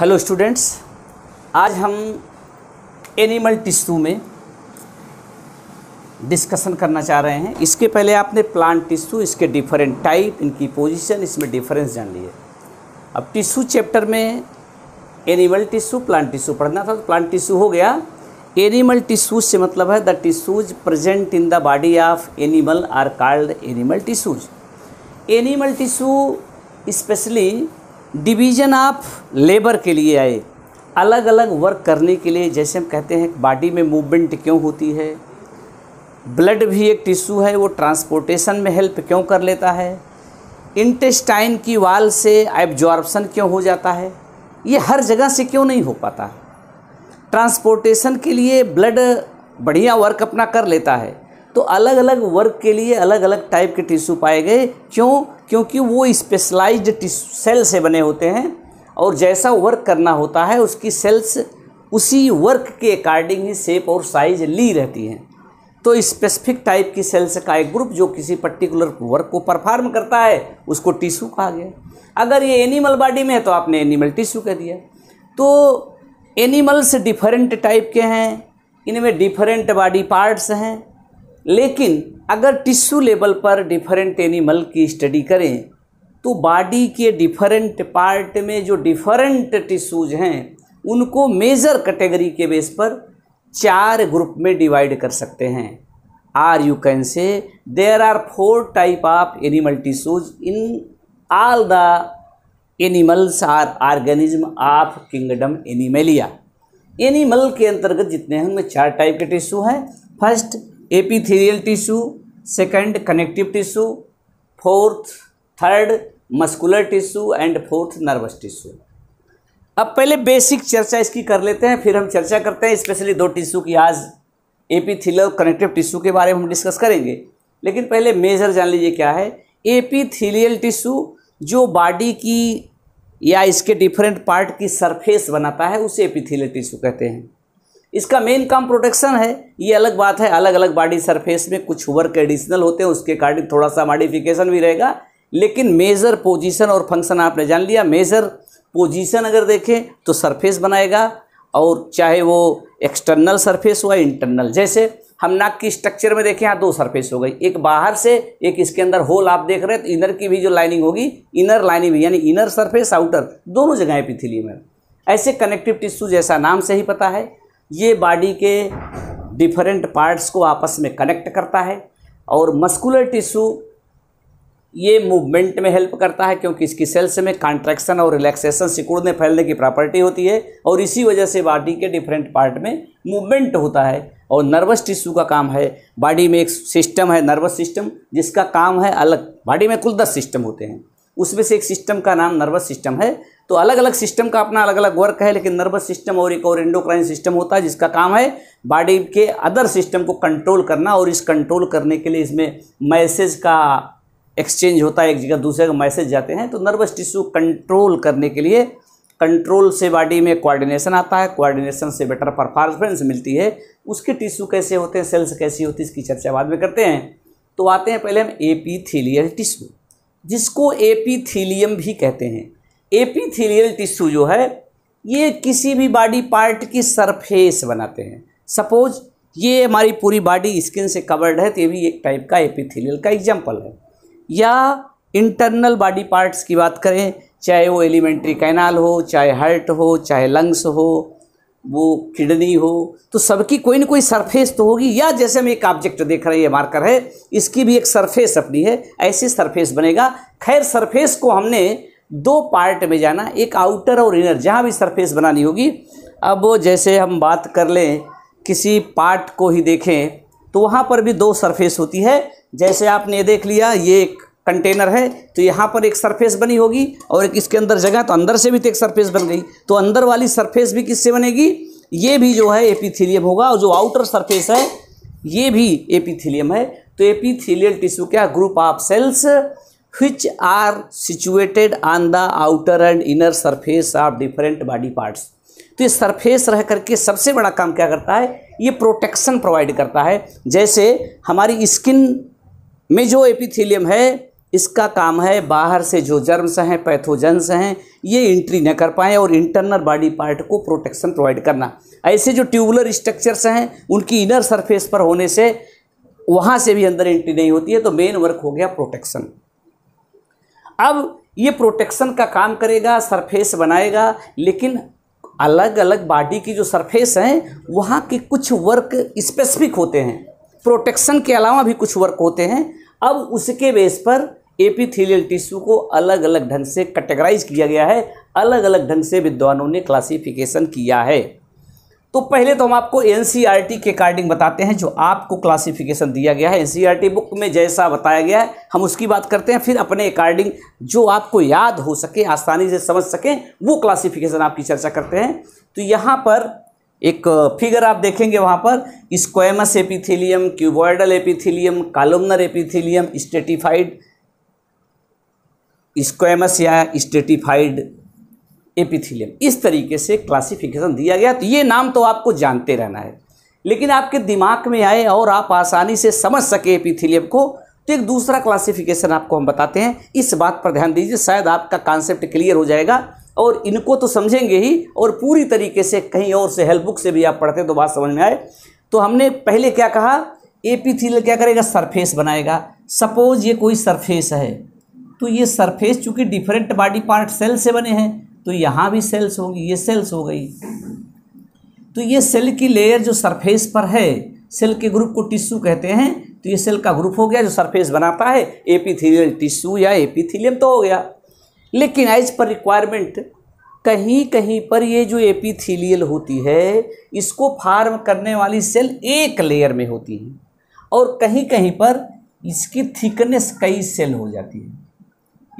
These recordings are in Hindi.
हेलो स्टूडेंट्स आज हम एनिमल टिश्यू में डिस्कशन करना चाह रहे हैं इसके पहले आपने प्लांट टिश्यू इसके डिफरेंट टाइप इनकी पोजीशन इसमें डिफरेंस जान लिए अब टिश्यू चैप्टर में एनिमल टिश्यू प्लांट टिश्यू पढ़ना था तो प्लांट टिश्यू हो गया एनिमल टिश्यूज से मतलब है the tissues present in the body of animal are called animal tissues animal tissue specially division of labour के लिए आए अलग अलग वर्क करने के लिए जैसे हम कहते हैं बॉडी में मूवमेंट क्यों होती है ब्लड भी एक टिश्यू है वो ट्रांसपोर्टेशन में हेल्प क्यों कर लेता है इंटेस्टाइन की वाल से एब्जॉर्बसन क्यों हो जाता है ये हर जगह से क्यों नहीं हो पाता ट्रांसपोर्टेशन के लिए ब्लड बढ़िया वर्क अपना कर लेता है तो अलग अलग वर्क के लिए अलग अलग टाइप के टिश्यू पाए गए क्यों क्योंकि वो स्पेशलाइज्ड टिश्यू सेल से बने होते हैं और जैसा वर्क करना होता है उसकी सेल्स उसी वर्क के अकॉर्डिंग ही शेप और साइज ली रहती हैं तो स्पेसिफिक टाइप की सेल्स का एक ग्रुप जो किसी पर्टिकुलर वर्क को परफॉर्म करता है उसको टिश्यू कहा गया अगर ये एनिमल बॉडी में है तो आपने एनिमल टिश्यू कह दिया तो एनिमल्स डिफरेंट टाइप के हैं इनमें डिफरेंट बॉडी पार्ट्स हैं लेकिन अगर टिश्यू लेवल पर डिफरेंट एनिमल की स्टडी करें तो बॉडी के डिफरेंट पार्ट में जो डिफरेंट टिश्यूज हैं उनको मेजर कैटेगरी के बेस पर चार ग्रुप में डिवाइड कर सकते हैं are you can say there are four type of animal tissues in all the animals are organism of kingdom Animalia animal के अंतर्गत जितने हैं उनमें चार टाइप के टिश्यू हैं first epithelial tissue second connective tissue fourth third muscular tissue and fourth nervous tissue अब पहले बेसिक चर्चा इसकी कर लेते हैं फिर हम चर्चा करते हैं स्पेशली दो टिश्यू की आज एपीथीलियल और कनेक्टिव टिश्यू के बारे में हम डिस्कस करेंगे लेकिन पहले मेजर जान लीजिए क्या है एपीथीलियल टिश्यू जो बॉडी की या इसके डिफरेंट पार्ट की सरफेस बनाता है उसे एपीथीलियल टिश्यू कहते हैं इसका मेन काम प्रोटेक्शन है ये अलग बात है अलग अलग बॉडी सरफेस में कुछ वर्क एडिशनल होते हैं उसके अकॉर्डिंग थोड़ा सा मॉडिफिकेशन भी रहेगा लेकिन मेजर पोजीशन और फंक्शन आपने जान लिया मेजर पोजीशन अगर देखें तो सरफेस बनाएगा और चाहे वो एक्सटर्नल सरफेस हुआ इंटरनल जैसे हम नाक की स्ट्रक्चर में देखें यहाँ दो सरफेस हो गई एक बाहर से एक इसके अंदर होल आप देख रहे हैं तो इनर की भी जो लाइनिंग होगी इनर लाइनिंग भी यानी इनर सरफेस आउटर दोनों जगह पिथिली में ऐसे कनेक्टिव टिश्यू जैसा नाम से ही पता है ये बॉडी के डिफरेंट पार्ट्स को आपस में कनेक्ट करता है और मस्कुलर टिश्यू ये मूवमेंट में हेल्प करता है क्योंकि इसकी सेल्स में कॉन्ट्रैक्शन और रिलैक्सेशन सिकुड़ने फैलने की प्रॉपर्टी होती है और इसी वजह से बॉडी के डिफरेंट पार्ट में मूवमेंट होता है और नर्वस टिश्यू का काम है बॉडी में एक सिस्टम है नर्वस सिस्टम जिसका काम है अलग बॉडी में कुल दस सिस्टम होते हैं उसमें से एक सिस्टम का नाम नर्वस सिस्टम है तो अलग अलग सिस्टम का अपना अलग अलग वर्क है लेकिन नर्वस सिस्टम और एक और एंडोक्राइन सिस्टम होता है जिसका काम है बॉडी के अदर सिस्टम को कंट्रोल करना और इस कंट्रोल करने के लिए इसमें मैसेज का एक्सचेंज होता है एक जगह दूसरे का मैसेज जाते हैं तो नर्वस टिश्यू कंट्रोल करने के लिए कंट्रोल से बॉडी में कोऑर्डिनेशन आता है कोऑर्डिनेशन से बेटर परफॉर्मेंस मिलती है उसके टिश्यू कैसे होते हैं सेल्स कैसी होती है इसकी चर्चा बाद में करते हैं तो आते हैं पहले हम एपीथीलियल टिश्यू जिसको एपीथीलियम भी कहते हैं एपीथीलियल टिश्यू जो है ये किसी भी बॉडी पार्ट की सरफेस बनाते हैं सपोज ये हमारी पूरी बॉडी स्किन से कवर्ड है तो ये भी एक टाइप का एपिथेलियल का एग्जाम्पल है या इंटरनल बॉडी पार्ट्स की बात करें चाहे वो एलिमेंट्री कैनाल हो चाहे हार्ट हो चाहे लंग्स हो वो किडनी हो तो सबकी कोई ना कोई सरफेस तो होगी या जैसे हम एक ऑब्जेक्ट देख रहे हैं ये मार्कर है इसकी भी एक सरफेस अपनी है ऐसी सरफेस बनेगा खैर सरफेस को हमने दो पार्ट में जाना एक आउटर और इनर जहाँ भी सरफेस बनानी होगी अब जैसे हम बात कर लें किसी पार्ट को ही देखें तो वहाँ पर भी दो सरफेस होती है जैसे आपने देख लिया ये एक कंटेनर है तो यहाँ पर एक सरफेस बनी होगी और एक इसके अंदर जगह तो अंदर से भी तो एक सरफेस बन गई तो अंदर वाली सरफेस भी किससे बनेगी ये भी जो है एपीथीलियम होगा और जो आउटर सरफेस है ये भी एपीथीलियम है तो एपीथीलियल टिश्यू क्या group of cells which are situated on the outer and inner surface of different body parts तो ये सरफेस रह करके सबसे बड़ा काम क्या करता है ये प्रोटेक्शन प्रोवाइड करता है जैसे हमारी स्किन में जो एपिथेलियम है इसका काम है बाहर से जो जर्म्स हैं पैथोजेंस हैं ये इंट्री न कर पाएँ और इंटरनल बॉडी पार्ट को प्रोटेक्शन प्रोवाइड करना ऐसे जो ट्यूबुलर स्ट्रक्चर्स हैं उनकी इनर सरफेस पर होने से वहाँ से भी अंदर एंट्री नहीं होती है तो मेन वर्क हो गया प्रोटेक्शन अब ये प्रोटेक्शन का काम करेगा सरफेस बनाएगा लेकिन अलग अलग बॉडी की जो सरफेस हैं वहाँ के कुछ वर्क स्पेसिफिक होते हैं प्रोटेक्शन के अलावा भी कुछ वर्क होते हैं अब उसके बेस पर एपिथेलियल टिश्यू को अलग अलग ढंग से कैटेगराइज किया गया है अलग अलग ढंग से विद्वानों ने क्लासिफिकेशन किया है तो पहले तो हम आपको एन e के अकॉर्डिंग बताते हैं जो आपको क्लासिफिकेशन दिया गया है एन बुक e में जैसा बताया गया है हम उसकी बात करते हैं फिर अपने अकॉर्डिंग जो आपको याद हो सके आसानी से समझ सकें वो क्लासिफिकेशन आपकी चर्चा करते हैं तो यहाँ पर एक फिगर आप देखेंगे वहाँ पर squamous epithelium cuboidal epithelium columnar epithelium stratified squamous या स्टेटिफाइड एपिथिलियम इस तरीके से क्लासिफिकेशन दिया गया तो ये नाम तो आपको जानते रहना है लेकिन आपके दिमाग में आए और आप आसानी से समझ सके एपिथिलियम को तो एक दूसरा क्लासिफिकेशन आपको हम बताते हैं इस बात पर ध्यान दीजिए शायद आपका कॉन्सेप्ट क्लियर हो जाएगा और इनको तो समझेंगे ही और पूरी तरीके से कहीं और से हेल्प बुक से भी आप पढ़ते तो बात समझ में आए तो हमने पहले क्या कहा एपिथिलियम क्या करेगा सरफेस बनाएगा सपोज ये कोई सरफेस है तो ये सरफेस चूंकि डिफरेंट बॉडी पार्ट सेल से बने हैं तो यहाँ भी सेल्स होगी ये सेल्स हो गई तो ये सेल की लेयर जो सरफेस पर है सेल के ग्रुप को टिश्यू कहते हैं तो ये सेल का ग्रुप हो गया जो सरफेस बनाता है एपीथीलियल टिश्यू या एपीथीलियम तो हो गया लेकिन एज पर रिक्वायरमेंट कहीं कहीं पर ये जो एपीथीलियल होती है इसको फार्म करने वाली सेल एक लेयर में होती है और कहीं कहीं पर इसकी थिकनेस कई सेल हो जाती है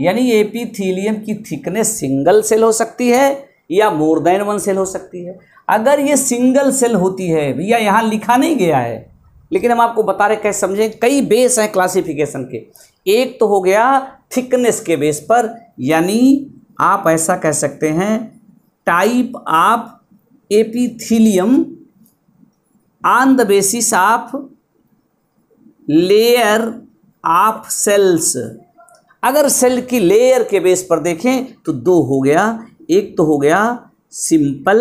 यानी एपीथीलियम की थिकनेस सिंगल सेल हो सकती है या मोर देन वन सेल हो सकती है अगर ये सिंगल सेल होती है भैया यहाँ लिखा नहीं गया है लेकिन हम आपको बता रहे कैसे समझें कई बेस हैं क्लासिफिकेशन के एक तो हो गया थिकनेस के बेस पर यानी आप ऐसा कह सकते हैं type of epithelium on the basis of layer of cells अगर सेल की लेयर के बेस पर देखें तो दो हो गया एक तो हो गया सिंपल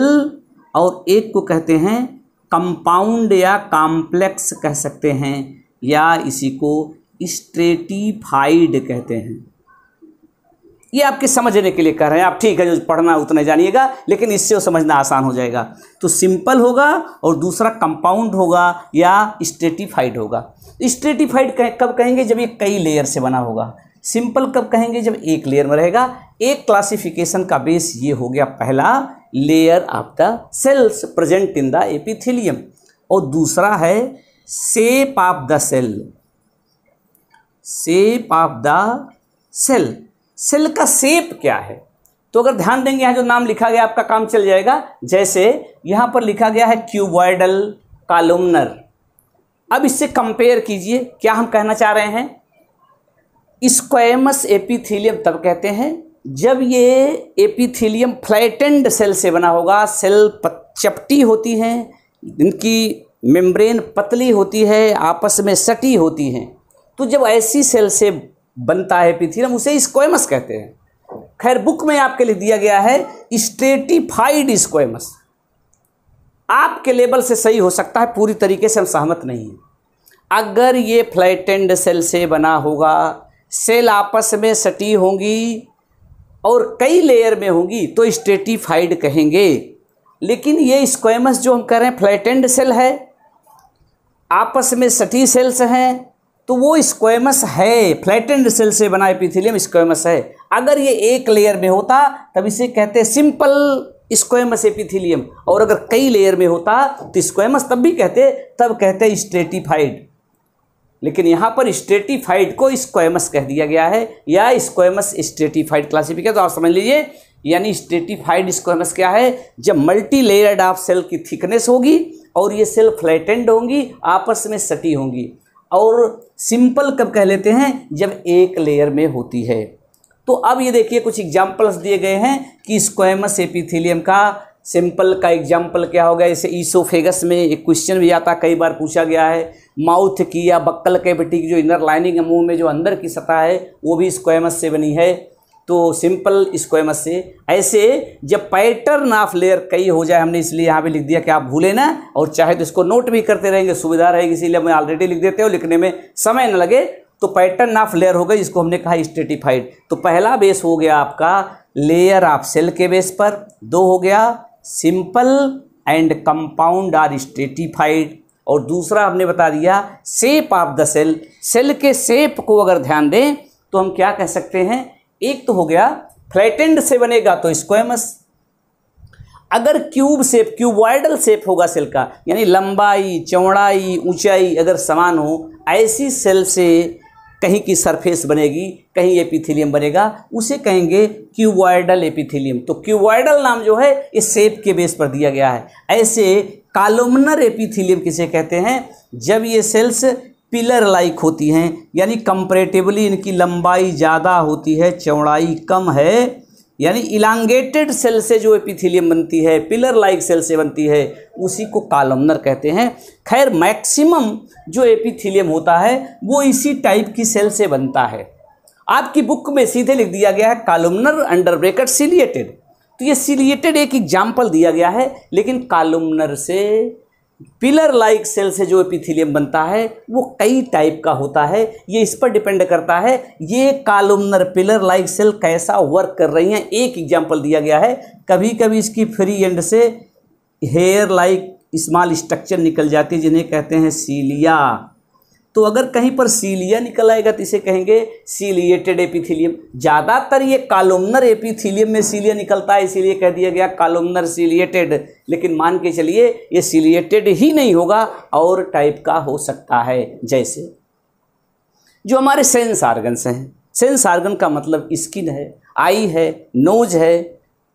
और एक को कहते हैं कंपाउंड या कॉम्प्लेक्स कह सकते हैं या इसी को स्ट्रेटिफाइड कहते हैं ये आपके समझने के लिए कह रहे हैं आप ठीक है जो पढ़ना उतना जानिएगा लेकिन इससे वो समझना आसान हो जाएगा तो सिंपल होगा और दूसरा कंपाउंड होगा या स्ट्रेटिफाइड होगा स्ट्रेटिफाइड कब कहेंगे जब ये कई लेयर से बना होगा सिंपल कब कहेंगे जब एक लेयर में रहेगा एक क्लासिफिकेशन का बेस ये हो गया पहला layer of the cells present in the epithelium और दूसरा है shape of the cell shape of the cell cell का सेप क्या है तो अगर ध्यान देंगे यहाँ जो नाम लिखा गया आपका काम चल जाएगा जैसे यहाँ पर लिखा गया है क्यूबॉइडल कालुमनर अब इससे कंपेयर कीजिए क्या हम कहना चाह रहे हैं स्क्वेमस एपिथीलियम तब कहते हैं जब ये एपिथीलियम फ्लैटेंड सेल से बना होगा सेल चपटी होती हैं इनकी मेम्ब्रेन पतली होती है आपस में सटी होती हैं तो जब ऐसी सेल से बनता है एपिथीलियम उसे स्क्वेमस कहते हैं खैर बुक में आपके लिए दिया गया है स्ट्रेटिफाइड स्क्वेमस आपके लेवल से सही हो सकता है पूरी तरीके से हम सहमत नहीं हैं अगर ये फ्लैटेंड सेल से बना होगा सेल आपस में सटी होंगी और कई लेयर में होंगी तो स्टेटिफाइड कहेंगे लेकिन ये स्क्वेमस जो हम कह रहे हैं फ्लैटेंड सेल है आपस में सटी सेल्स हैं तो वो स्क्वेमस है फ्लैटेंड सेल से बना एपिथिलियम स्क्वेमस है अगर ये एक लेयर में होता तब इसे कहते सिंपल स्क्वेमस एपिथिलियम और अगर कई लेयर में होता तो स्क्वेमस तब भी कहते तब कहते स्टेटिफाइड लेकिन यहाँ पर स्ट्रेटिफाइड को स्क्वेमस कह दिया गया है या स्क्वेमस स्ट्रेटिफाइड क्लासिफिकेशन तो आप समझ लीजिए यानी स्ट्रेटिफाइड स्क्वेमस क्या है जब मल्टी लेयर्ड ऑफ सेल की थिकनेस होगी और ये सेल फ्लैटेंड होंगी आपस में सटी होंगी और सिंपल कब कह लेते हैं जब एक लेयर में होती है तो अब ये देखिए कुछ एग्जाम्पल्स दिए गए हैं कि स्क्वेमस एपिथेलियम का सिंपल का एग्जाम्पल क्या हो गया जैसे ईसोफेगस में एक क्वेश्चन भी आता कई बार पूछा गया है माउथ की या बक्कल कैविटी की जो इनर लाइनिंग है मुंह में जो अंदर की सतह है वो भी स्क्वेमस से बनी है तो सिंपल स्क्वेमस से ऐसे जब पैटर्न ऑफ लेयर कई हो जाए हमने इसलिए यहाँ पे लिख दिया कि आप भूले ना और चाहे तो इसको नोट भी करते रहेंगे सुविधा रहेगी इसीलिए मैं ऑलरेडी लिख देते हो लिखने में समय न लगे तो पैटर्न ऑफ लेयर हो गए जिसको हमने कहा स्टेटिफाइड तो पहला बेस हो गया आपका लेयर ऑफ सेल के बेस पर दो हो गया simple and compound or stratified और दूसरा हमने बता दिया shape of the cell cell के सेप को अगर ध्यान दें तो हम क्या कह सकते हैं एक तो हो गया फ्लैटेंड से बनेगा तो स्क्वेमस अगर क्यूब सेप क्यूबॉइडल सेप होगा सेल का यानी लंबाई चौड़ाई ऊंचाई अगर समान हो ऐसी सेल से कहीं की सरफेस बनेगी कहीं एपिथेलियम बनेगा उसे कहेंगे क्यूवाइडल एपिथेलियम तो क्यूवाइडल नाम जो है ये सेप के बेस पर दिया गया है ऐसे कालोमनर एपिथेलियम किसे कहते हैं जब ये सेल्स पिलर लाइक होती हैं यानी कंपेरेटिवली इनकी लंबाई ज़्यादा होती है चौड़ाई कम है यानी इलांगेटेड सेल से जो एपिथेलियम बनती है पिलर लाइक सेल से बनती है उसी को कालमनर कहते हैं खैर मैक्सिमम जो एपिथेलियम होता है वो इसी टाइप की सेल से बनता है आपकी बुक में सीधे लिख दिया गया है कालमनर अंडर ब्रेकेट सिलिएटेड तो ये सिलिएटेड एक एग्जाम्पल दिया गया है लेकिन कालमनर से पिलर लाइक सेल से जो एपिथीलियम बनता है वो कई टाइप का होता है ये इस पर डिपेंड करता है ये कालुमनर पिलर लाइक सेल कैसा वर्क कर रही हैं एक एग्जाम्पल दिया गया है कभी कभी इसकी फ्री एंड से हेयर लाइक स्मॉल स्ट्रक्चर निकल जाती है जिन्हें कहते हैं सीलिया तो अगर कहीं पर सीलिया निकल आएगा तो इसे कहेंगे सीलिएटेड एपिथिलियम ज़्यादातर ये कालोमनर एपिथिलियम में सीलिया निकलता है इसीलिए कह दिया गया कालोमनर सीलिएटेड लेकिन मान के चलिए ये सीलिएटेड ही नहीं होगा और टाइप का हो सकता है जैसे जो हमारे सेंस आर्गन्स हैं सेंस आर्गन का मतलब स्किन है आई है नोज है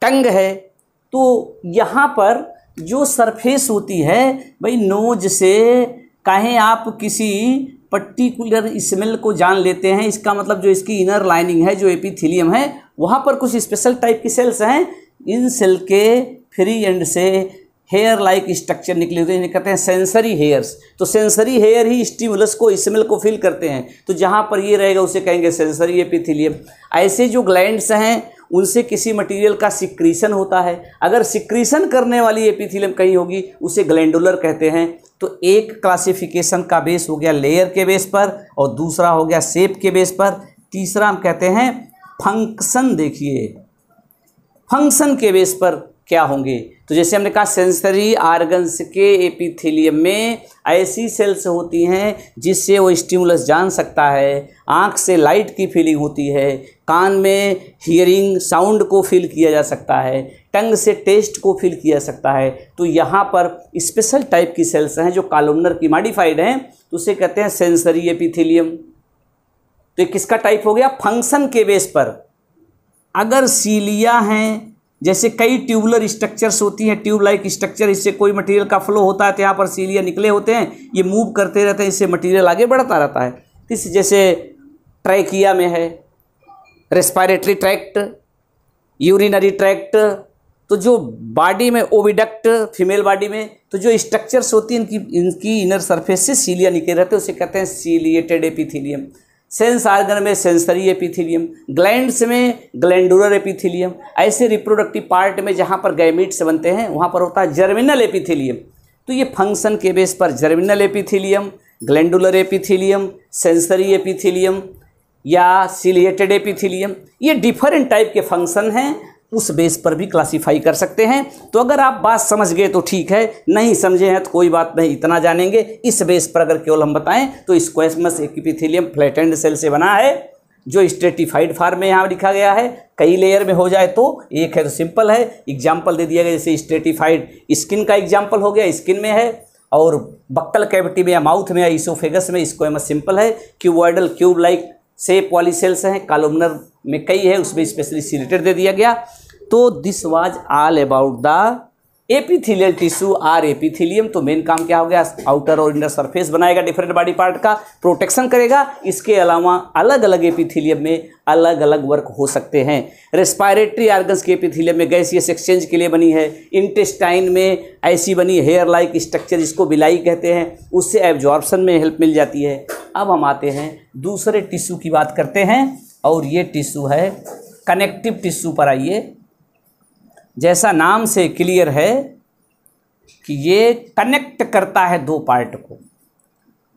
टंग है तो यहाँ पर जो सरफेस होती है भाई नोज से काहे आप किसी पर्टिकुलर स्मेल को जान लेते हैं इसका मतलब जो इसकी इनर लाइनिंग है जो एपिथीलियम है वहाँ पर कुछ स्पेशल टाइप की सेल्स हैं इन सेल के फ्री एंड से हेयर लाइक स्ट्रक्चर निकले होते हैं इन्हें कहते हैं सेंसरी हेयर्स तो सेंसरी हेयर ही स्टिमुलस को स्मेल को फील करते हैं तो जहाँ पर ये रहेगा उसे कहेंगे सेंसरी एपिथिलियम ऐसे जो ग्लैंड्स हैं उनसे किसी मटेरियल का सिक्रीशन होता है अगर सिक्रीशन करने वाली एपिथिलियम कहीं होगी उसे ग्लैंडुलर कहते हैं तो एक क्लासिफिकेशन का बेस हो गया लेयर के बेस पर और दूसरा हो गया सेप के बेस पर तीसरा हम कहते हैं फंक्शन देखिए फंक्शन के बेस पर क्या होंगे तो जैसे हमने कहा सेंसरी आर्गन्स के एपिथेलियम में ऐसी सेल्स होती हैं जिससे वो स्टिमुलस जान सकता है आँख से लाइट की फीलिंग होती है कान में हियरिंग साउंड को फील किया जा सकता है टंग से टेस्ट को फिल किया सकता है तो यहाँ पर स्पेशल टाइप की सेल्स हैं जो कालोमनर की मॉडिफाइड हैं तो उसे कहते हैं सेंसरी एपिथिलियम तो ये किसका टाइप हो गया फंक्शन के बेस पर अगर सीलिया हैं जैसे कई ट्यूबुलर स्ट्रक्चर्स होती हैं ट्यूब लाइक स्ट्रक्चर इससे कोई मटेरियल का फ्लो होता है तो यहाँ पर सीलिया निकले होते हैं ये मूव करते रहते हैं इससे मटेरियल आगे बढ़ता रहता है इस जैसे ट्रैकिया में है रेस्पायरेटरी ट्रैक्ट यूरिनरी ट्रैक्ट तो जो बॉडी में ओविडक्ट फीमेल बॉडी में तो जो स्ट्रक्चर्स होती हैं इनकी इनकी इनर सरफेस से सीलिया निकल रहते हैं उसे कहते हैं सीलिएटेड एपिथीलियम सेंस आर्गन में सेंसरी एपिथीलियम ग्लैंड्स में ग्लैंडुलर एपिथीलियम ऐसे रिप्रोडक्टिव पार्ट में जहाँ पर गैमिट्स बनते हैं वहाँ पर होता है जर्मिनल एपिथीलियम तो ये फंक्शन के बेस पर germinal epithelium glandular epithelium sensory epithelium या सिलिएटेड एपिथीलियम ये डिफरेंट टाइप के फंक्शन हैं उस बेस पर भी क्लासीफाई कर सकते हैं तो अगर आप बात समझ गए तो ठीक है नहीं समझे हैं तो कोई बात नहीं इतना जानेंगे इस बेस पर अगर केवल हम बताएं तो एक्पिथिलियम फ्लैट फ्लैटेंड सेल से बना है जो स्ट्रेटिफाइड फार्म में यहाँ लिखा गया है कई लेयर में हो जाए तो एक है तो सिंपल है एग्जाम्पल दे दिया गया जैसे स्ट्रेटिफाइड स्किन का एग्जाम्पल हो गया स्किन में है और बक्कल कैविटी में या माउथ में या इसोफेगस में स्क्वेमस सिंपल है क्यूबॉइडल क्यूब लाइक सेप वाली सेल्स हैं कालोमनर में कई है उसमें स्पेशली सिलेटेड दे दिया गया तो this was all about the epithelial tissue or epithelium तो मेन काम क्या हो गया आउटर और इनर सरफेस बनाएगा डिफरेंट बॉडी पार्ट का प्रोटेक्शन करेगा इसके अलावा अलग अलग एपिथिलियम में अलग अलग वर्क हो सकते हैं रेस्पायरेटरी आर्गन्स के एपिथिलियम में गैसियस एक्सचेंज के लिए बनी है इंटेस्टाइन में ऐसी बनी हेयर लाइक स्ट्रक्चर जिसको बिलाई कहते हैं उससे एब्जॉर्बसन में हेल्प मिल जाती है अब हम आते हैं दूसरे टिश्यू की बात करते हैं और ये टिश्यू है कनेक्टिव टिश्यू पर आइए जैसा नाम से क्लियर है कि ये कनेक्ट करता है दो पार्ट को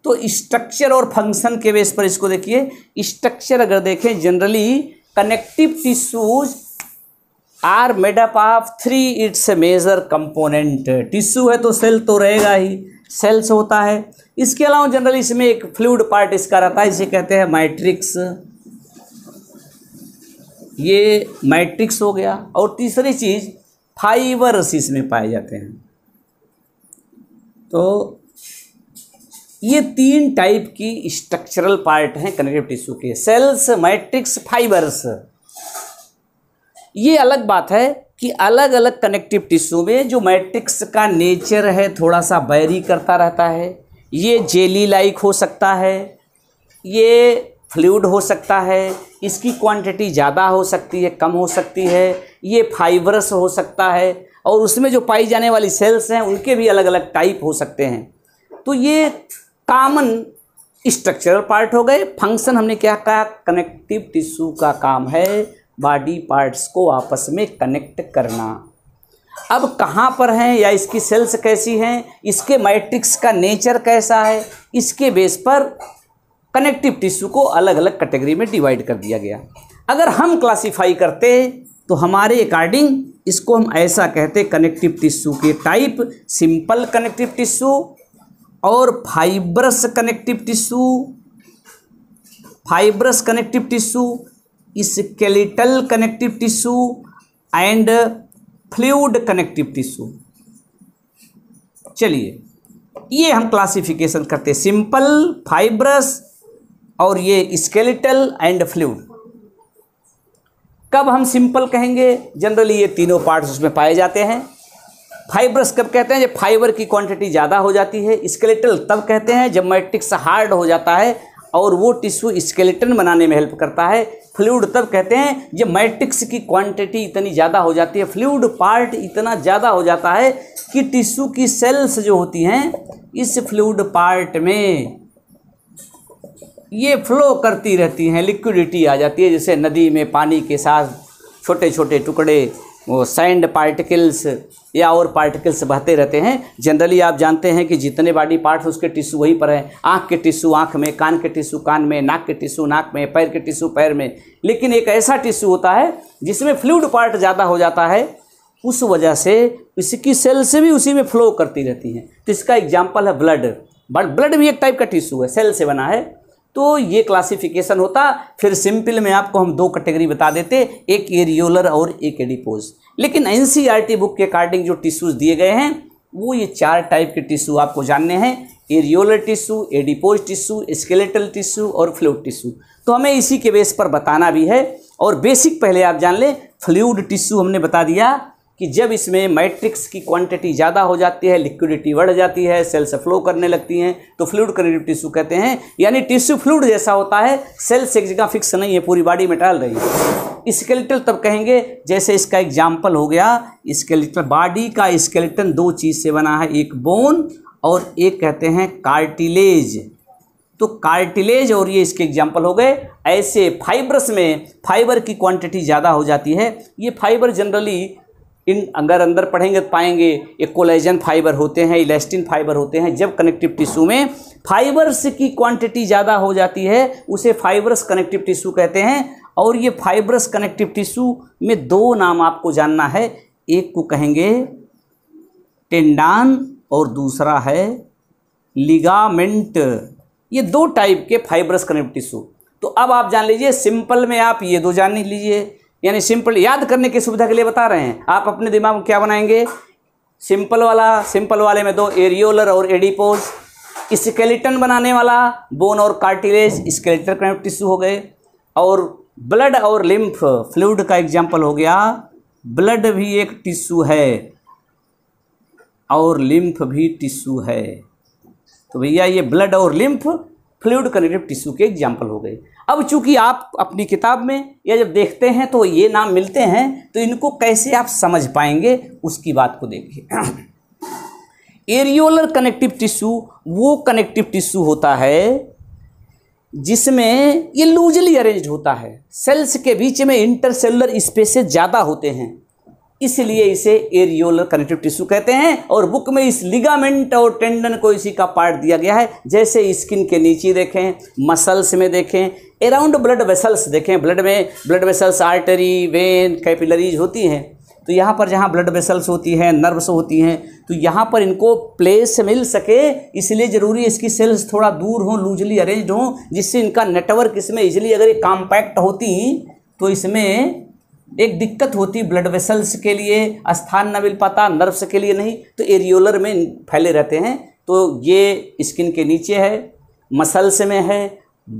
तो स्ट्रक्चर और फंक्शन के बेस पर इसको देखिए स्ट्रक्चर अगर देखें generally connective tissues are made up of three it's a major component tissue है तो सेल तो रहेगा ही सेल्स होता है इसके अलावा जनरली इसमें एक फ्लूड पार्ट इसका रहता है इसे कहते हैं मैट्रिक्स ये मैट्रिक्स हो गया और तीसरी चीज़ फाइबर्स इसमें पाए जाते हैं तो ये तीन टाइप की स्ट्रक्चरल पार्ट हैं कनेक्टिव टिश्यू के सेल्स मैट्रिक्स फाइबर्स ये अलग बात है कि अलग अलग कनेक्टिव टिश्यू में जो मैट्रिक्स का नेचर है थोड़ा सा बैरी करता रहता है ये जेली लाइक हो सकता है ये फ्लूड हो सकता है इसकी क्वांटिटी ज़्यादा हो सकती है कम हो सकती है ये फाइबरस हो सकता है और उसमें जो पाई जाने वाली सेल्स हैं उनके भी अलग अलग टाइप हो सकते हैं तो ये कामन स्ट्रक्चरल पार्ट हो गए फंक्शन हमने क्या कहा कनेक्टिव टिश्यू का काम है बॉडी पार्ट्स को आपस में कनेक्ट करना अब कहाँ पर हैं या इसकी सेल्स कैसी हैं इसके मैट्रिक्स का नेचर कैसा है इसके बेस पर कनेक्टिव टिश्यू को अलग अलग कैटेगरी में डिवाइड कर दिया गया अगर हम क्लासीफाई करते तो हमारे अकॉर्डिंग इसको हम ऐसा कहते कनेक्टिव टिश्यू के टाइप सिंपल कनेक्टिव टिश्यू और fibrous connective tissue fibrous connective tissue skeletal connective tissue and fluid connective tissue चलिए ये हम क्लासिफिकेशन करते सिंपल फाइब्रस और ये स्केलेटल एंड फ्लूड कब हम सिंपल कहेंगे जनरली ये तीनों पार्ट्स उसमें पाए जाते हैं फाइब्रस कब कहते हैं जब फाइबर की क्वांटिटी ज़्यादा हो जाती है स्केलेटल तब कहते हैं जब मैट्रिक्स हार्ड हो जाता है और वो टिश्यू स्केलेटन बनाने में हेल्प करता है फ्लूड तब कहते हैं जब मैट्रिक्स की क्वांटिटी इतनी ज़्यादा हो जाती है फ्लूड पार्ट इतना ज़्यादा हो जाता है कि टिश्यू की सेल्स जो होती हैं इस फ्लूड पार्ट में ये फ्लो करती रहती हैं लिक्विडिटी आ जाती है जैसे नदी में पानी के साथ छोटे छोटे टुकड़े वो सैंड पार्टिकल्स या और पार्टिकल्स बहते रहते हैं जनरली आप जानते हैं कि जितने बॉडी पार्ट्स उसके टिश्यू वहीं पर हैं आँख के टिश्यू आँख में कान के टिश्यू कान में नाक के टिश्यू नाक में पैर के टिश्यू पैर में लेकिन एक ऐसा टिश्यू होता है जिसमें फ्लूड पार्ट ज़्यादा हो जाता है उस वजह से इसकी सेल्स भी उसी में फ्लो करती रहती हैं तो इसका एग्जाम्पल है ब्लड बट ब्लड भी एक टाइप का टिश्यू है सेल से बना है तो ये क्लासिफिकेशन होता फिर सिंपल में आपको हम दो कैटेगरी बता देते एक एरियोलर और एक एडिपोज लेकिन एन बुक e के अकॉर्डिंग जो टिश्यूज दिए गए हैं वो ये चार टाइप के टिश्यू आपको जानने हैं areolar tissue adipose tissue skeletal tissue और फ्लूड टिश्यू तो हमें इसी के बेस पर बताना भी है और बेसिक पहले आप जान लें फ्लूड टिश्यू हमने बता दिया कि जब इसमें मैट्रिक्स की क्वांटिटी ज़्यादा हो जाती है लिक्विडिटी बढ़ जाती है सेल्स फ्लो करने लगती हैं तो फ्लूड कनेक्टिव टिश्यू कहते हैं यानी टिश्यू फ्लूड जैसा होता है सेल्स एक जगह फिक्स नहीं है पूरी बॉडी में टहल रही है स्केलेटल तब कहेंगे जैसे इसका एग्जाम्पल हो गया स्केलेटल बॉडी का स्केलेटन दो चीज़ से बना है एक बोन और एक कहते हैं कार्टिलेज तो कार्टिलेज और ये इसके एग्जाम्पल हो गए ऐसे फाइबर्स में फाइबर की क्वांटिटी ज़्यादा हो जाती है ये फाइबर जनरली इन अगर अंदर पढ़ेंगे तो पाएंगे ये कोलेजन फाइबर होते हैं इलेस्टिन फाइबर होते हैं जब कनेक्टिव टिश्यू में फाइबर्स की क्वांटिटी ज़्यादा हो जाती है उसे फाइबर्स कनेक्टिव टिश्यू कहते हैं और ये फाइबर्स कनेक्टिव टिश्यू में दो नाम आपको जानना है एक को कहेंगे टेंडान और दूसरा है लिगामेंट ये दो टाइप के फाइबरस कनेक्टिव टिश्यू तो अब आप जान लीजिए सिंपल में आप ये दो जान लीजिए यानी सिंपल याद करने की सुविधा के लिए बता रहे हैं आप अपने दिमाग में क्या बनाएंगे सिंपल वाला सिंपल वाले में दो एरियोलर और एडिपोज स्केलेटन बनाने वाला बोन और कार्टिलेज स्केलेटर क्राइम टिश्यू हो गए और ब्लड और लिम्फ फ्लूड का एग्जाम्पल हो गया ब्लड भी एक टिश्यू है और लिम्फ भी टिश्यू है तो भैया ये ब्लड और लिम्फ फ्लूड कनेक्टिव टिश्यू के एग्जाम्पल हो गए अब चूंकि आप अपनी किताब में या जब देखते हैं तो ये नाम मिलते हैं तो इनको कैसे आप समझ पाएंगे उसकी बात को देखिए एरियोलर कनेक्टिव टिश्यू वो कनेक्टिव टिश्यू होता है जिसमें ये लूजली अरेंज होता है सेल्स के बीच में इंटरसेलुलर स्पेसेस ज़्यादा होते हैं इसलिए इसे एरियोलर कनेक्टिव टिश्यू कहते हैं और बुक में इस लिगामेंट और टेंडन को इसी का पार्ट दिया गया है जैसे स्किन के नीचे देखें मसल्स में देखें अराउंड ब्लड वेसल्स देखें ब्लड में blood vessels artery vein capillaries होती हैं तो यहाँ पर जहाँ ब्लड वेसल्स होती हैं नर्व्स होती हैं तो यहाँ पर इनको प्लेस मिल सके इसलिए ज़रूरी इसकी सेल्स थोड़ा दूर हों लूजली अरेंज हों जिससे इनका नेटवर्क इसमें इजली अगर ये कॉम्पैक्ट होती तो इसमें एक दिक्कत होती ब्लड वेसल्स के लिए स्थान न मिल पाता नर्व्स के लिए नहीं तो एरियोलर में फैले रहते हैं तो ये स्किन के नीचे है मसल्स में है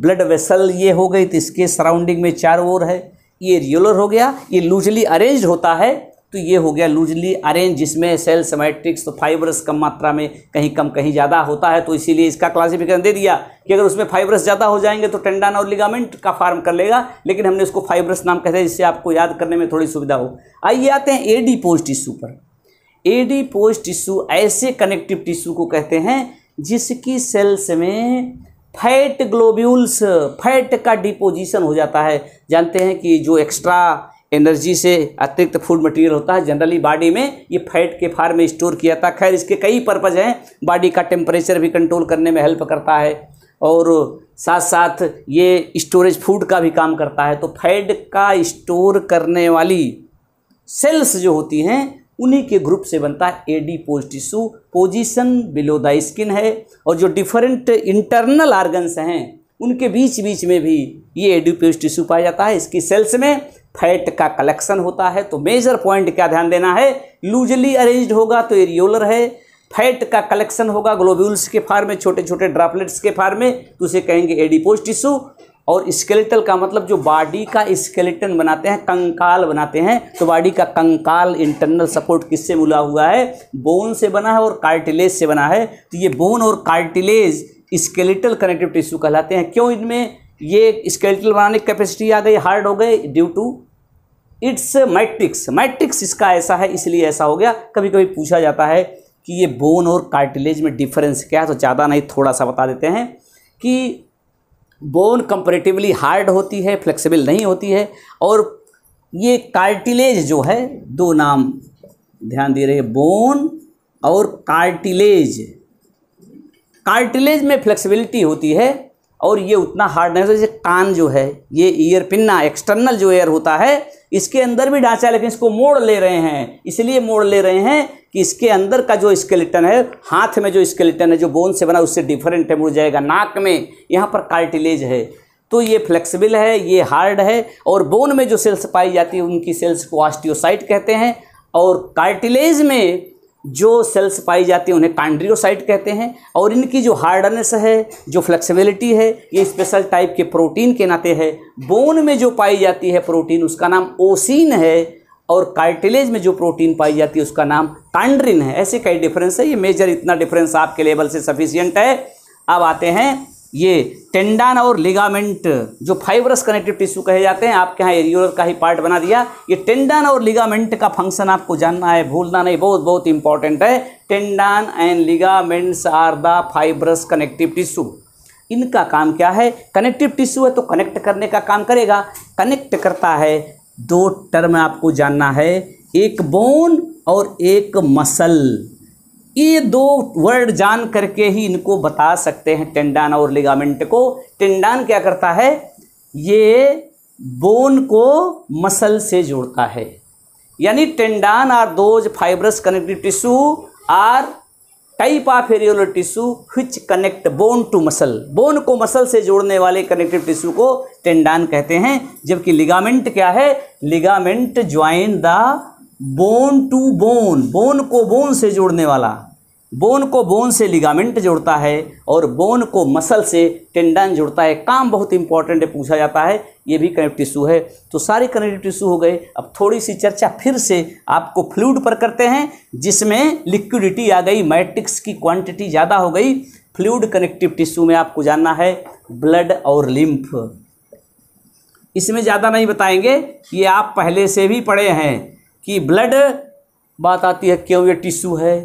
ब्लड वेसल ये हो गई तो इसके सराउंडिंग में चार ओर है ये एरियोलर हो गया ये लूजली अरेंज होता है तो ये हो गया लूजली अरेंज जिसमें सेल समेट्रिक्स तो फाइबरस कम मात्रा में कहीं कम कहीं ज़्यादा होता है तो इसीलिए इसका क्लासिफिकेशन दे दिया कि अगर उसमें फाइबरस ज़्यादा हो जाएंगे तो टेंडन और लिगामेंट का फार्म कर लेगा लेकिन हमने उसको फाइबरस नाम कहते हैं जिससे आपको याद करने में थोड़ी सुविधा हो आइए आते हैं ए डी टिश्यू पर ए डी टिश्यू ऐसे कनेक्टिव टिश्यू को कहते हैं जिसकी सेल्स में फैट ग्लोब्यूल्स फैट का डिपोजिशन हो जाता है जानते हैं कि जो एक्स्ट्रा एनर्जी से अतिरिक्त फूड मटेरियल होता है जनरली बॉडी में ये फैट के फार्म में स्टोर किया जाता है खैर इसके कई पर्पज़ हैं बॉडी का टेम्परेचर भी कंट्रोल करने में हेल्प करता है और साथ साथ ये स्टोरेज फूड का भी काम करता है तो फैट का स्टोर करने वाली सेल्स जो होती हैं उन्हीं के ग्रुप से बनता है adipose tissue position below the skin है और जो डिफरेंट इंटरनल आर्गन्स हैं उनके बीच बीच में भी ये एडिपोज टिश्यू पाया जाता है इसकी सेल्स में फैट का कलेक्शन होता है तो मेजर पॉइंट क्या ध्यान देना है लूजली अरेंज्ड होगा तो एरियोलर है फैट का कलेक्शन होगा ग्लोब्यूल्स के फार्म में छोटे छोटे ड्रॉपलेट्स के फार्म में तो उसे कहेंगे एडिपोज टिश्यू और स्केलेटल का मतलब जो बॉडी का स्केलेटन बनाते हैं कंकाल बनाते हैं तो बॉडी का कंकाल इंटरनल सपोर्ट किससे मिला हुआ है बोन से बना है और कार्टिलेज से बना है तो ये बोन और कार्टिलेज स्केलेटल कनेक्टिव टिश्यू कहलाते हैं क्यों इनमें ये स्केलेटल बनाने की कैपेसिटी आ गई हार्ड हो गए due to its matrix matrix इसका ऐसा है इसलिए ऐसा हो गया कभी कभी पूछा जाता है कि ये बोन और कार्टिलेज में डिफरेंस क्या है तो ज़्यादा नहीं थोड़ा सा बता देते हैं कि बोन कंपेरेटिवली हार्ड होती है फ्लेक्सिबल नहीं होती है और ये कार्टिलेज जो है दो नाम ध्यान दे रहे बोन और कार्टिलेज कार्टिलेज में फ्लेक्सिबिलिटी होती है और ये उतना हार्ड नहीं होता जैसे कान जो है ये ईयर पिन्ना एक्सटर्नल जो एयर होता है इसके अंदर भी ढांचा है लेकिन इसको मोड़ ले रहे हैं इसलिए मोड़ ले रहे हैं कि इसके अंदर का जो स्केलेटन है हाथ में जो स्केलेटन है जो बोन से बना उससे डिफरेंट है मुड़ जाएगा नाक में यहाँ पर कार्टिलेज है तो ये फ्लेक्सिबल है ये हार्ड है और बोन में जो सेल्स पाई जाती है उनकी सेल्स को ऑस्टियोसाइट कहते हैं और कार्टिलेज में जो सेल्स पाई जाती हैं उन्हें कांड्रियोसाइट कहते हैं और इनकी जो हार्डनेस है जो फ्लेक्सिबिलिटी है ये स्पेशल टाइप के प्रोटीन के नाते है बोन में जो पाई जाती है प्रोटीन उसका नाम ओसिन है और कार्टिलेज में जो प्रोटीन पाई जाती है उसका नाम कांड्रिन है ऐसे कई डिफरेंस है ये मेजर इतना डिफरेंस आपके लेवल से सफिशियंट है अब आते हैं ये टेंडान और लिगामेंट जो फाइबरस कनेक्टिव टिश्यू कहे जाते हैं आपके यहाँ एरियोलर का ही पार्ट बना दिया ये टेंडन और लिगामेंट का फंक्शन आपको जानना है भूलना नहीं बहुत बहुत इंपॉर्टेंट है tendon and ligaments are the fibrous connective tissue इनका काम क्या है कनेक्टिव टिश्यू है तो कनेक्ट करने का काम करेगा कनेक्ट करता है दो टर्म आपको जानना है एक बोन और एक मसल ये दो वर्ड जान करके ही इनको बता सकते हैं टेंडान और लिगामेंट को टेंडान क्या करता है ये बोन को मसल से जोड़ता है यानी tendon are those fibrous connective tissue are type of areolar tissue which connect bone to muscle bone को मसल से जोड़ने वाले कनेक्टिव टिश्यू को टेंडान कहते हैं जबकि लिगामेंट क्या है ligament join the bone to bone bone को बोन से जोड़ने वाला बोन को बोन से लिगामेंट जोड़ता है और बोन को मसल से टेंडन जोड़ता है काम बहुत इंपॉर्टेंट है पूछा जाता है ये भी कनेक्टिव टिश्यू है तो सारे कनेक्टिव टिश्यू हो गए अब थोड़ी सी चर्चा फिर से आपको फ्लूड पर करते हैं जिसमें लिक्विडिटी आ गई मैट्रिक्स की क्वांटिटी ज़्यादा हो गई फ्लूड कनेक्टिव टिश्यू में आपको जानना है ब्लड और लिम्फ इसमें ज़्यादा नहीं बताएंगे ये आप पहले से भी पढ़े हैं कि ब्लड बात आती है क्यों ये टिश्यू है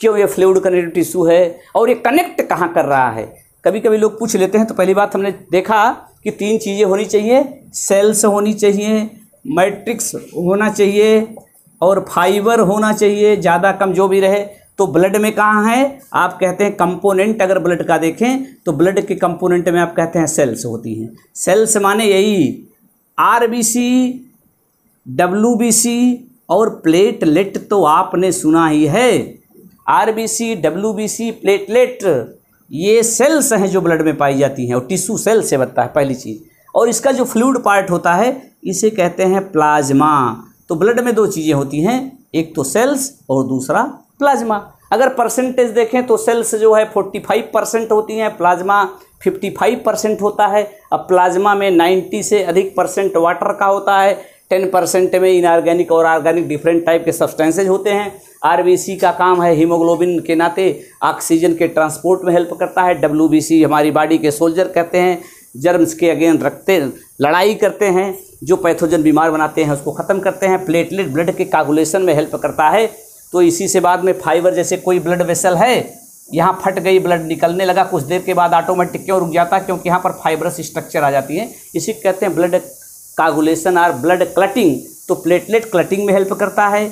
क्यों ये फ्लूड कनेक्टिव टिश्यू है और ये कनेक्ट कहाँ कर रहा है कभी कभी लोग पूछ लेते हैं तो पहली बात हमने देखा कि तीन चीज़ें होनी चाहिए सेल्स होनी चाहिए मैट्रिक्स होना चाहिए और फाइबर होना चाहिए ज़्यादा कम जो भी रहे तो ब्लड में कहाँ है आप कहते हैं कंपोनेंट अगर ब्लड का देखें तो ब्लड के कंपोनेंट में आप कहते हैं सेल्स होती हैं सेल्स माने यही R B C W B C और प्लेटलेट तो आपने सुना ही है आरबीसी डब्ल्यूबीसी प्लेटलेट ये सेल्स हैं जो ब्लड में पाई जाती हैं और टिश्यू सेल से बनता है पहली चीज़ और इसका जो फ्लूड पार्ट होता है इसे कहते हैं प्लाज्मा तो ब्लड में दो चीज़ें होती हैं एक तो सेल्स और दूसरा प्लाज्मा अगर परसेंटेज देखें तो सेल्स जो है फोर्टी फाइव परसेंट होती हैं प्लाज्मा फिफ्टी फाइव परसेंट होता है अब प्लाज्मा में नाइन्टी से अधिक परसेंट वाटर का होता है टेन परसेंट में इनऑर्गेनिक और ऑर्गेनिक डिफरेंट टाइप के सब्सटेंसेज होते हैं आरबीसी का काम है हीमोग्लोबिन के नाते ऑक्सीजन के ट्रांसपोर्ट में हेल्प करता है डब्ल्यूबीसी हमारी बॉडी के सोल्जर कहते हैं जर्म्स के अगेन रखते लड़ाई करते हैं जो पैथोजन बीमार बनाते हैं उसको ख़त्म करते हैं प्लेटलेट ब्लड के कागुलेशन में हेल्प करता है तो इसी से बाद में फाइबर जैसे कोई ब्लड वेसल है यहाँ फट गई ब्लड निकलने लगा कुछ देर के बाद ऑटोमेटिक क्यों रुक जाता है क्योंकि यहाँ पर फाइबरस स्ट्रक्चर आ जाती है इसी कहते हैं ब्लड कागुलेशन और ब्लड क्लटिंग तो प्लेटलेट क्लटिंग में हेल्प करता है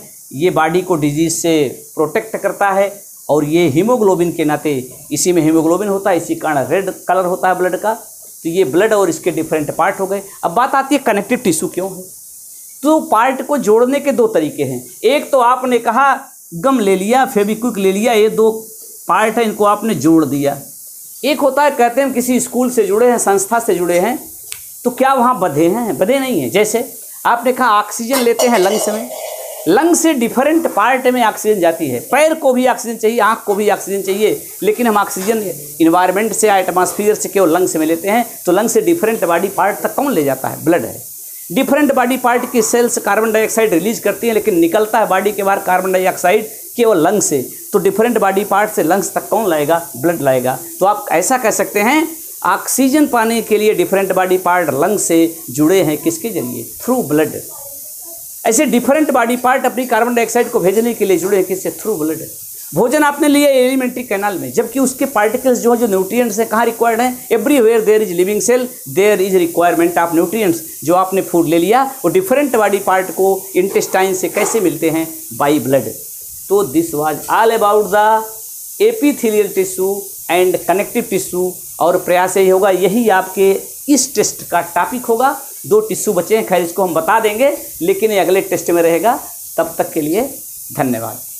ये बॉडी को डिजीज से प्रोटेक्ट करता है और ये हीमोग्लोबिन के नाते इसी में हीमोग्लोबिन होता है इसी कारण रेड कलर होता है ब्लड का तो ये ब्लड और इसके डिफरेंट पार्ट हो गए अब बात आती है कनेक्टिव टिश्यू क्यों है तो पार्ट को जोड़ने के दो तरीके हैं एक तो आपने कहा गम ले लिया फेबिक्विक ले लिया ये दो पार्ट है इनको आपने जोड़ दिया एक होता है कहते हैं किसी स्कूल से जुड़े हैं संस्था से जुड़े हैं तो क्या वहाँ बधे हैं बधे नहीं हैं जैसे आपने कहा ऑक्सीजन लेते हैं लंग्स में लंग से डिफरेंट पार्ट में ऑक्सीजन जाती है पैर को भी ऑक्सीजन चाहिए आँख को भी ऑक्सीजन चाहिए लेकिन हम ऑक्सीजन इन्वायरमेंट से एटमॉस्फेयर से केवल लंग्स में लेते हैं तो लंग से डिफरेंट बॉडी पार्ट तक कौन ले जाता है ब्लड है डिफरेंट बॉडी पार्ट की सेल्स कार्बन डाइऑक्साइड रिलीज करती हैं लेकिन निकलता है बॉडी के बाहर कार्बन डाइऑक्साइड केवल लंग से तो डिफरेंट बॉडी पार्ट से लंग्स तक कौन लाएगा ब्लड लाएगा तो आप ऐसा कह सकते हैं ऑक्सीजन पाने के लिए डिफरेंट बॉडी पार्ट लंग से जुड़े हैं किसके जरिए थ्रू ब्लड ऐसे डिफरेंट बॉडी पार्ट अपनी कार्बन डाइऑक्साइड को भेजने के लिए जुड़े हैं किससे थ्रू ब्लड भोजन आपने लिए एलिमेंट्री कैनाल में जबकि उसके पार्टिकल्स जो है जो न्यूट्रिएंट्स हैं कहाँ रिक्वायर्ड हैं everywhere there is living cell there is requirement of nutrients जो आपने फूड ले लिया वो डिफरेंट बॉडी पार्ट को इंटेस्टाइन से कैसे मिलते हैं बाई ब्लड तो this was all about the epithelial tissue and connective tissue और प्रयास यही होगा यही आपके इस टेस्ट का टॉपिक होगा दो टिश्यू बचे हैं खैर इसको हम बता देंगे लेकिन ये अगले टेस्ट में रहेगा तब तक के लिए धन्यवाद